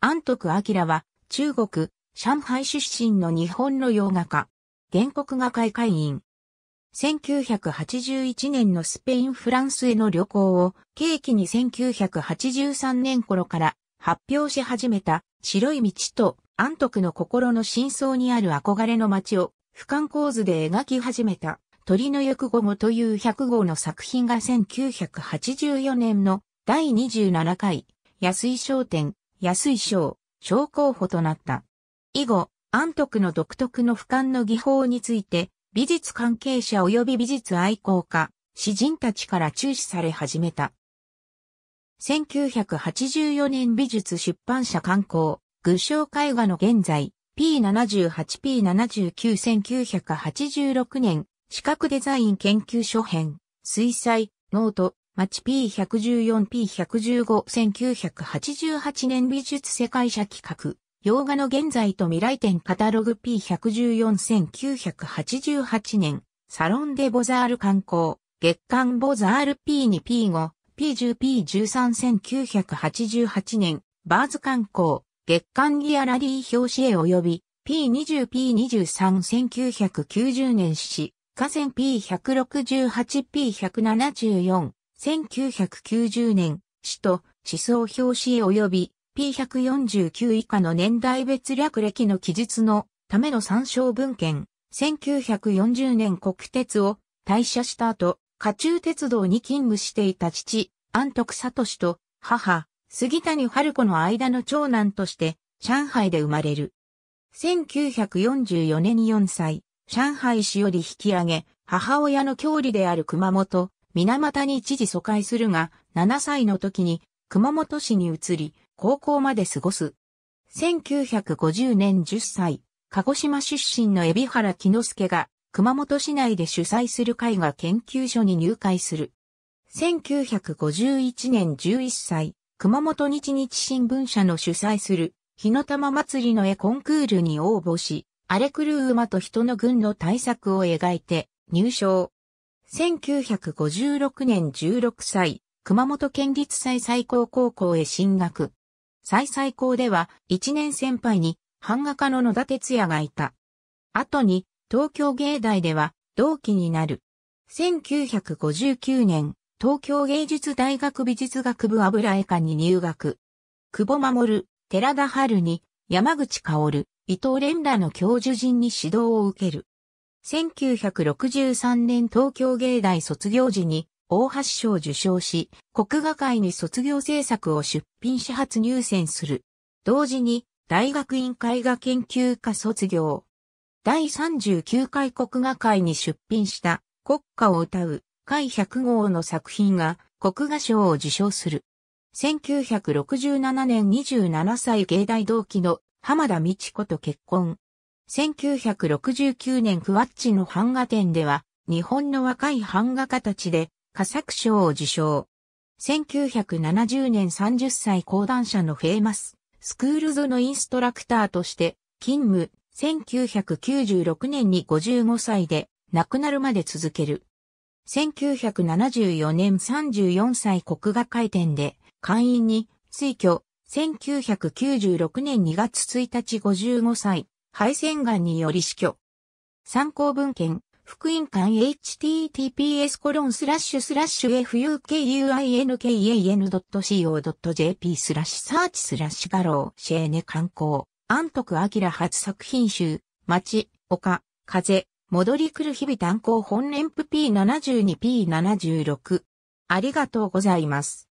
安徳明は中国、上海出身の日本の洋画家。原告画会会員。1981年のスペイン・フランスへの旅行を、契機に1983年頃から発表し始めた白い道と安徳の心の真相にある憧れの街を俯瞰構図で描き始めた鳥の行く午後という100号の作品が1984年の第27回安井商店安井賞、賞候補となった。以後、安徳の独特の俯瞰の技法について、美術関係者及び美術愛好家、詩人たちから注視され始めた。1984年美術出版社刊行、具象絵画の現在、P78P79 1986年、視覚デザイン研究所編、水彩、ノート、町 P114P1151988 年美術世界社企画、洋画の現在と未来展カタログ P1141988 年、サロンデボザール観光、月間ボザール P2P5、P10P131988 年、バーズ観光、月間ギアラリー表紙へ及び、P20P231990 年史、河川 P168P174、1990年、死と思想表紙及び P149 以下の年代別略歴の記述のための参照文献、1940年国鉄を退社した後、家中鉄道に勤務していた父、安徳聡と母、杉谷春子の間の長男として、上海で生まれる。1944年に4歳、上海市より引き上げ、母親の郷里である熊本、水俣に一時疎開するが、7歳の時に熊本市に移り、高校まで過ごす。1950年10歳、鹿児島出身の海老原木之助が、熊本市内で主催する絵画研究所に入会する。1951年11歳、熊本日日新聞社の主催する、日の玉祭りの絵コンクールに応募し、荒れ狂う馬と人の軍の対策を描いて入賞。1956年16歳、熊本県立最最高高校へ進学。最最高では、1年先輩に、版画家の野田哲也がいた。後に、東京芸大では、同期になる。1959年、東京芸術大学美術学部油絵科に入学。久保守、寺田春に、山口薫、伊藤蓮らの教授陣に指導を受ける。1963年東京芸大卒業時に大橋賞を受賞し、国画会に卒業制作を出品し初入選する。同時に大学院絵画研究科卒業。第39回国画会に出品した国歌を歌う会100号の作品が国画賞を受賞する。1967年27歳芸大同期の浜田美智子と結婚。1969年クワッチの版画展では、日本の若い版画家たちで、佳作賞を受賞。1970年30歳講談社のフェーマス、スクールズのインストラクターとして勤務、1996年に55歳で亡くなるまで続ける。1974年34歳国画会展で会員に推挙、1996年2月1日55歳、肺腺がんにより死去。参考文献、福音館 https コロンスラッシュスラッシュ fukuinkan.co.jp スラッシュサーチスラッシュ画廊シェーネ観光安徳明初作品集町丘風戻り来る日々炭鉱本年 P72P76 ありがとうございます。